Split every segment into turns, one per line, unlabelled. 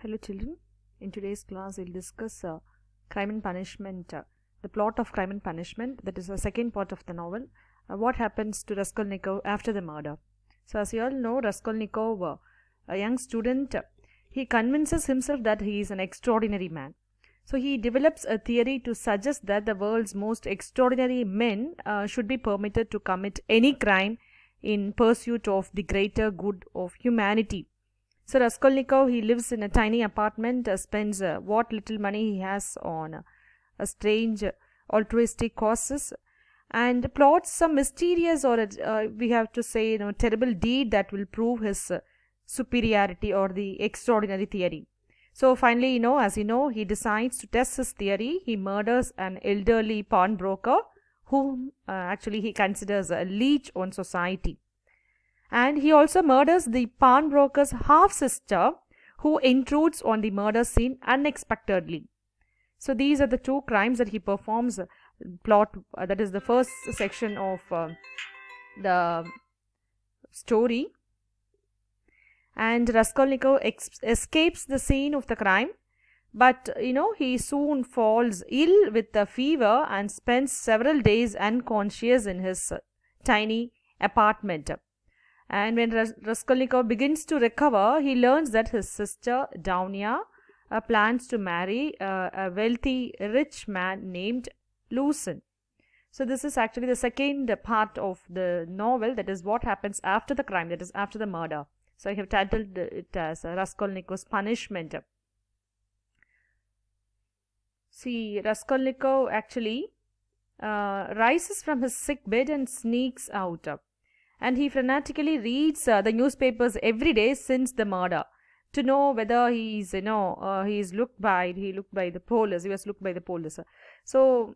Hello children, in today's class we'll discuss uh, Crime and Punishment, uh, the plot of Crime and Punishment, that is the second part of the novel, uh, what happens to Raskolnikov after the murder. So as you all know, Raskolnikov, uh, a young student, uh, he convinces himself that he is an extraordinary man. So he develops a theory to suggest that the world's most extraordinary men uh, should be permitted to commit any crime in pursuit of the greater good of humanity. So Raskolnikov, he lives in a tiny apartment, uh, spends uh, what little money he has on uh, a strange uh, altruistic causes and plots some mysterious or uh, we have to say you know terrible deed that will prove his uh, superiority or the extraordinary theory. So finally, you know, as you know, he decides to test his theory. He murders an elderly pawnbroker whom actually he considers a leech on society and he also murders the pawnbroker's half-sister who intrudes on the murder scene unexpectedly. So these are the two crimes that he performs uh, plot uh, that is the first section of uh, the story and Raskolnikov escapes the scene of the crime but you know he soon falls ill with a fever and spends several days unconscious in his uh, tiny apartment and when Raskolnikov begins to recover, he learns that his sister Dounia uh, plans to marry uh, a wealthy rich man named Lucin. So this is actually the second part of the novel that is what happens after the crime that is after the murder. So I have titled it as Raskolnikov's punishment. See Raskolnikov actually uh, rises from his sick bed and sneaks out and he frantically reads uh, the newspapers every day since the murder to know whether he's you know uh, he's looked by he looked by the police he was looked by the police so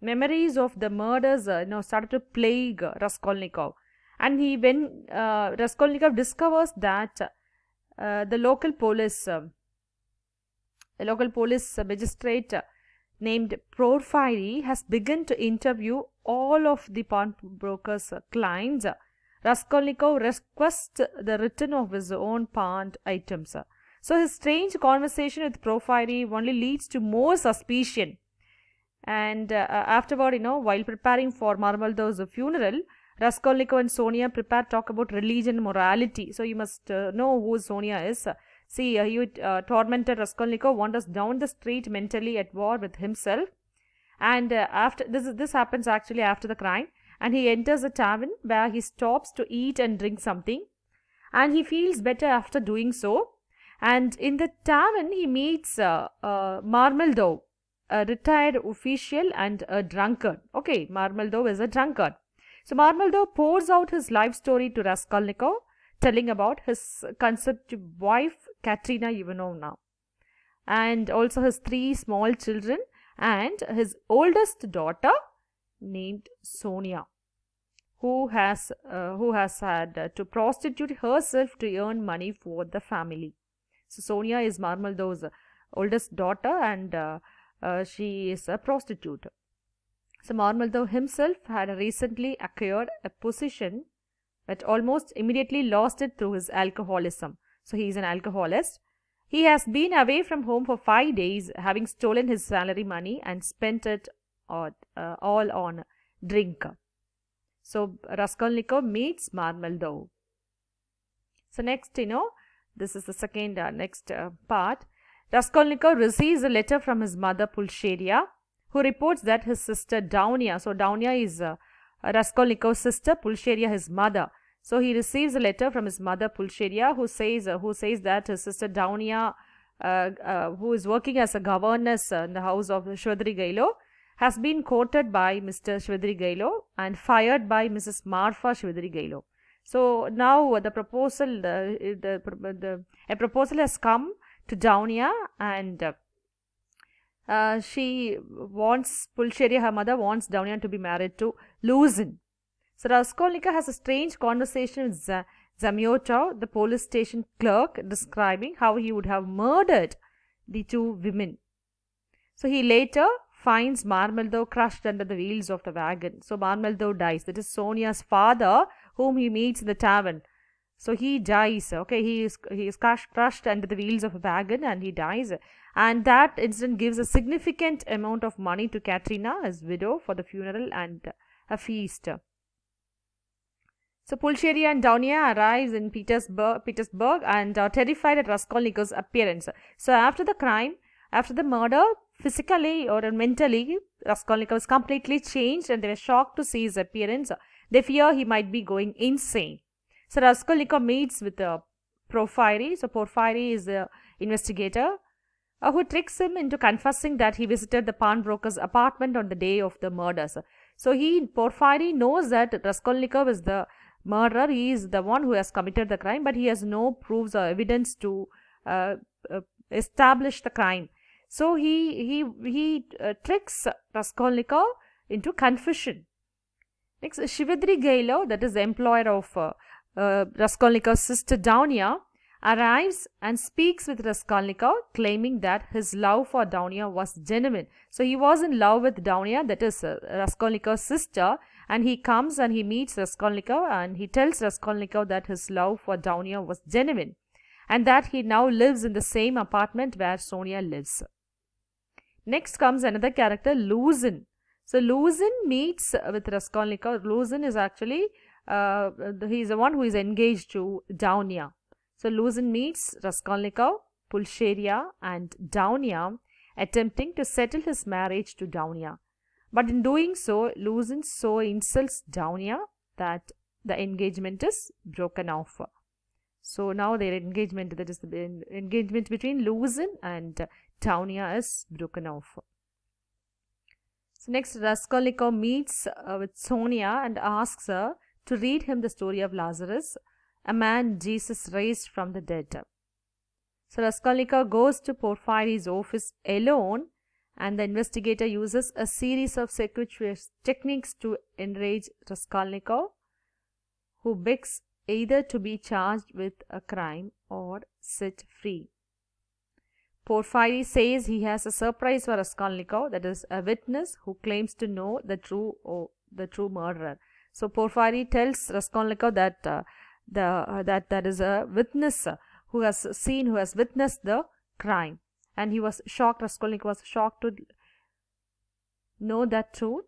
memories of the murders uh, you know started to plague raskolnikov and he when uh, raskolnikov discovers that uh, the local police um, the local police magistrate uh, named Porphyry has begun to interview all of the pawnbroker's clients. Raskolnikov requests the return of his own pawned items. So his strange conversation with Porphyry only leads to more suspicion. And uh, afterward, you know, while preparing for Marmeladov's funeral, Raskolnikov and Sonia prepare talk about religion and morality. So you must uh, know who Sonia is. See, uh, you uh, Raskolnikov wanders down the street mentally at war with himself. And uh, after this, this happens actually after the crime. And he enters a tavern where he stops to eat and drink something. And he feels better after doing so. And in the tavern, he meets uh, uh, Marmeldov, a retired official and a drunkard. Okay, Marmeldov is a drunkard. So Marmeldov pours out his life story to Raskolnikov telling about his conceptive wife Katrina Ivanovna and also his three small children and his oldest daughter named Sonia who has uh, who has had to prostitute herself to earn money for the family so Sonia is Marmaldo's oldest daughter and uh, uh, she is a prostitute so Marmaldo himself had recently acquired a position but almost immediately lost it through his alcoholism. So he is an alcoholist. He has been away from home for five days, having stolen his salary money and spent it all, uh, all on drink. So Raskolnikov meets Marmeladov. So next, you know, this is the second uh, next uh, part. Raskolnikov receives a letter from his mother Pulcheria, who reports that his sister Daunia, so Daunia is uh, Raskolnikov's sister, Pulcheria his mother, so he receives a letter from his mother Pulcheria who says uh, who says that his sister Downia, uh, uh, who is working as a governess in the house of Shwadri Gailo, has been courted by Mr. Shwadri Gailo and fired by Mrs. Marfa Shwadri Gailo. So now the proposal, the, the, the, a proposal has come to Downia, and uh, uh, she wants Pulcheria, her mother wants Downia to be married to Luzin. So Raskolnikov has a strange conversation with Zamyotov, the police station clerk, describing how he would have murdered the two women. So he later finds Marmeladov crushed under the wheels of the wagon. So Marmeladov dies. That is Sonia's father, whom he meets in the tavern. So he dies. Okay, he is he is crushed under the wheels of a wagon and he dies. And that incident gives a significant amount of money to Katrina, his widow, for the funeral and a feast. So Pulcheria and Daunia arrives in Petersburg, Petersburg and are terrified at Raskolnikov's appearance. So after the crime, after the murder, physically or mentally, Raskolnikov is completely changed and they were shocked to see his appearance. They fear he might be going insane. So Raskolnikov meets with a uh, Porfiry. So Porfiry is the investigator uh, who tricks him into confessing that he visited the pawnbroker's apartment on the day of the murders. So he, Porfiry knows that Raskolnikov is the murderer he is the one who has committed the crime but he has no proofs or evidence to uh, uh, establish the crime so he he he uh, tricks raskolnikov into confession next shivadri gailo that is the employer of uh, uh, raskolnikov's sister Dounia, arrives and speaks with raskolnikov claiming that his love for Dounia was genuine so he was in love with Dounia, that is uh, raskolnikov's sister and he comes and he meets Raskolnikov and he tells Raskolnikov that his love for Dounia was genuine and that he now lives in the same apartment where Sonia lives. Next comes another character, Luzin. So Luzin meets with Raskolnikov. Luzin is actually, uh, he is the one who is engaged to Dounia. So Luzin meets Raskolnikov, Pulcheria and Dounia attempting to settle his marriage to Dounia. But in doing so, loosens so insults down that the engagement is broken off. So now their engagement, that is the engagement between Luzin and Taunia is broken off. So next Raskolnikov meets uh, with Sonia and asks her to read him the story of Lazarus, a man Jesus raised from the dead. So Raskolnikov goes to Porfiry's office alone and the investigator uses a series of circuitous techniques to enrage Raskolnikov, who begs either to be charged with a crime or set free. Porfiry says he has a surprise for Raskolnikov, that is, a witness who claims to know the true oh, the true murderer. So Porfiry tells Raskolnikov that uh, the uh, that there is a witness who has seen who has witnessed the crime and he was shocked, Raskolnikov was shocked to know that truth.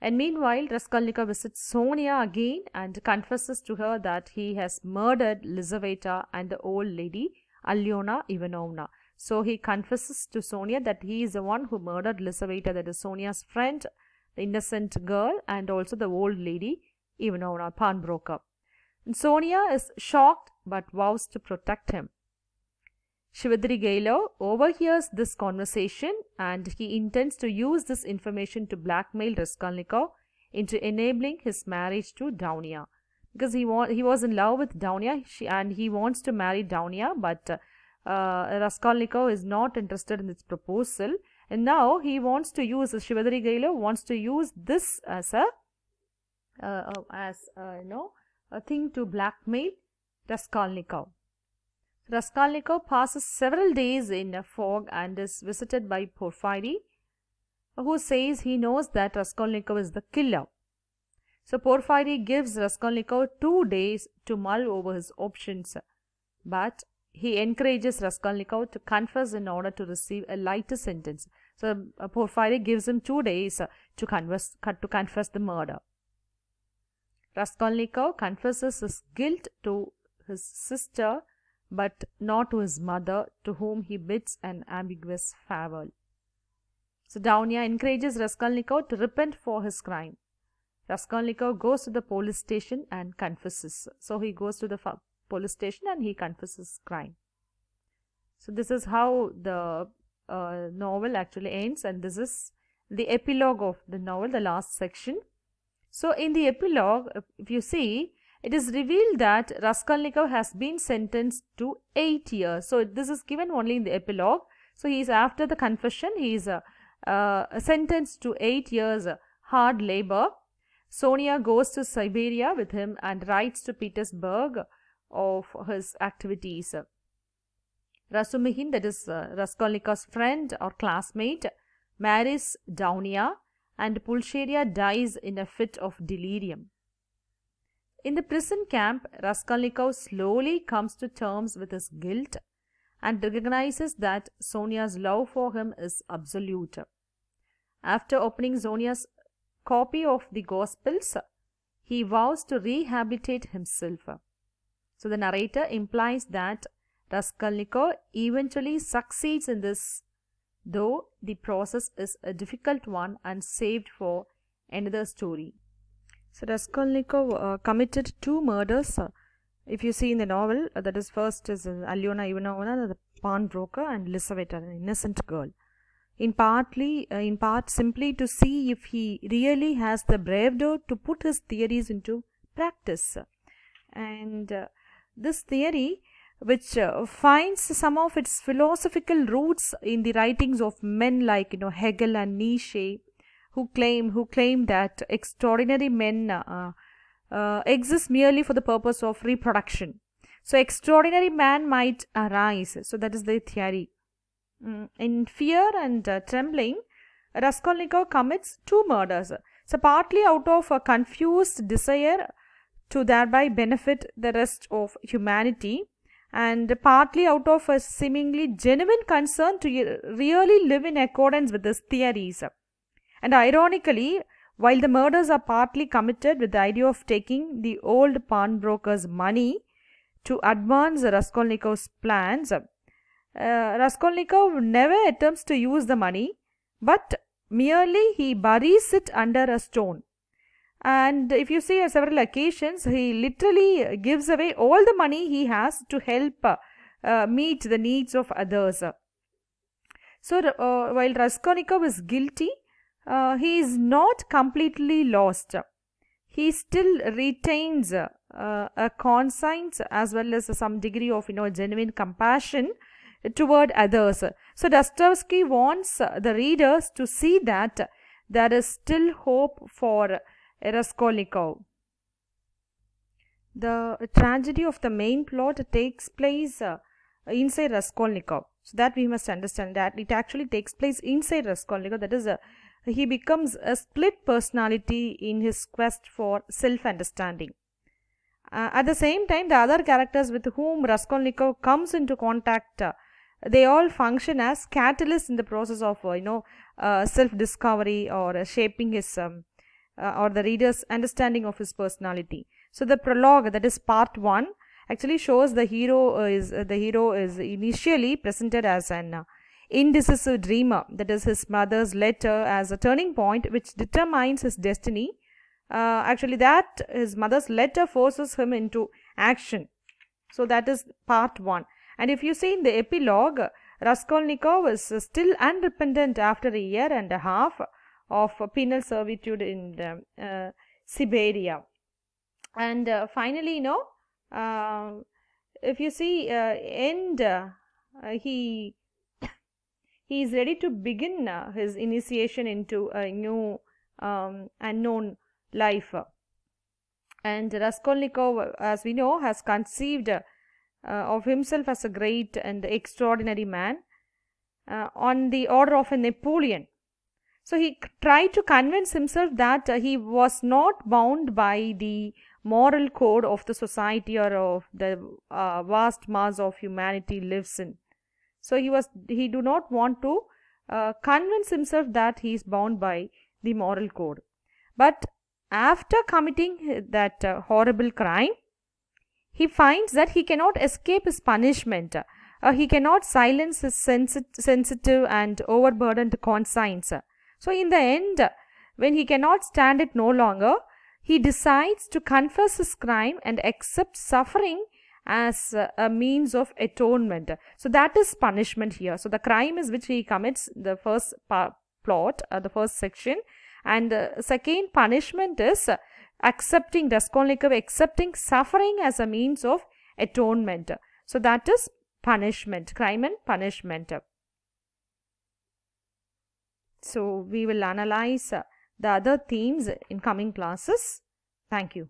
And meanwhile, Raskolnikov visits Sonia again and confesses to her that he has murdered Lizaveta and the old lady Alyona Ivanovna. So he confesses to Sonia that he is the one who murdered Lizaveta, that is Sonia's friend, the innocent girl, and also the old lady Ivanovna, pawnbroker. And Sonia is shocked but vows to protect him. Shivadri Gailor overhears this conversation and he intends to use this information to blackmail Raskolnikov into enabling his marriage to Daunia. Because he, wa he was in love with Daunia she, and he wants to marry Daunia but uh, uh, Raskolnikov is not interested in this proposal. And now he wants to use, Shivadri Gailor wants to use this as a, uh, uh as, uh, you know, a thing to blackmail Raskolnikov. Raskolnikov passes several days in a fog and is visited by Porfiry, who says he knows that Raskolnikov is the killer. So Porfiry gives Raskolnikov two days to mull over his options, but he encourages Raskolnikov to confess in order to receive a lighter sentence. So uh, Porfiry gives him two days uh, to, to confess the murder. Raskolnikov confesses his guilt to his sister but not to his mother, to whom he bids an ambiguous farewell. So Daunia encourages Raskolnikov to repent for his crime. Raskolnikov goes to the police station and confesses. So he goes to the police station and he confesses crime. So this is how the uh, novel actually ends and this is the epilogue of the novel, the last section. So in the epilogue, if you see, it is revealed that Raskolnikov has been sentenced to 8 years. So this is given only in the epilogue. So he is after the confession, he is uh, uh, sentenced to 8 years uh, hard labor. Sonia goes to Siberia with him and writes to Petersburg of his activities. Rasumihin, that is uh, Raskolnikov's friend or classmate, marries Daunia and Pulcheria dies in a fit of delirium. In the prison camp, Raskolnikov slowly comes to terms with his guilt and recognizes that Sonia's love for him is absolute. After opening Sonia's copy of the Gospels, he vows to rehabilitate himself. So the narrator implies that Raskolnikov eventually succeeds in this, though the process is a difficult one and saved for another story. So Raskolnikov uh, committed two murders. if you see in the novel, uh, that is first is uh, Alyona Ivanovna, the pawnbroker, and Lisaveta, an innocent girl. In partly, in part simply to see if he really has the bravado to put his theories into practice. And this theory which uh, finds some of its philosophical roots in the writings of men like you know Hegel and Nietzsche who claim who claim that extraordinary men uh, uh, exist merely for the purpose of reproduction. So extraordinary man might arise. So that is the theory. Mm, in fear and uh, trembling, Raskolnikov commits two murders. So partly out of a confused desire to thereby benefit the rest of humanity and partly out of a seemingly genuine concern to really live in accordance with his theories. And ironically, while the murders are partly committed with the idea of taking the old pawnbroker's money to advance Raskolnikov's plans, uh, Raskolnikov never attempts to use the money, but merely he buries it under a stone. And if you see on several occasions, he literally gives away all the money he has to help uh, meet the needs of others. So, uh, while Raskolnikov is guilty, uh, he is not completely lost. He still retains uh, a conscience as well as some degree of you know genuine compassion toward others. So Dostoevsky wants the readers to see that there is still hope for Raskolnikov. The tragedy of the main plot takes place uh, inside Raskolnikov. So that we must understand that it actually takes place inside Raskolnikov. That is, uh, he becomes a split personality in his quest for self understanding. Uh, at the same time, the other characters with whom Raskolnikov comes into contact, uh, they all function as catalysts in the process of uh, you know uh, self discovery or uh, shaping his um, uh, or the reader's understanding of his personality. So the prologue, that is part one, actually shows the hero is the hero is initially presented as an Indecisive Dreamer, that is his mother's letter as a turning point which determines his destiny. Uh, actually, that his mother's letter forces him into action. So, that is part 1. And if you see in the epilogue, Raskolnikov is still unrepentant after a year and a half of penal servitude in um, uh, Siberia. And uh, finally, you know, um, if you see, uh, end, uh, he he is ready to begin uh, his initiation into a new um, and known life. And Raskolnikov, as we know, has conceived uh, of himself as a great and extraordinary man uh, on the order of a Napoleon. So he tried to convince himself that he was not bound by the moral code of the society or of the uh, vast mass of humanity lives in so he was he do not want to uh, convince himself that he is bound by the moral code. But after committing that uh, horrible crime, he finds that he cannot escape his punishment. Uh, he cannot silence his sensi sensitive and overburdened conscience. So, in the end, when he cannot stand it no longer, he decides to confess his crime and accept suffering as a means of atonement. So that is punishment here. So the crime is which he commits the first plot, uh, the first section. And the second punishment is accepting, Raskolnikov accepting suffering as a means of atonement. So that is punishment, crime and punishment. So we will analyze the other themes in coming classes. Thank you.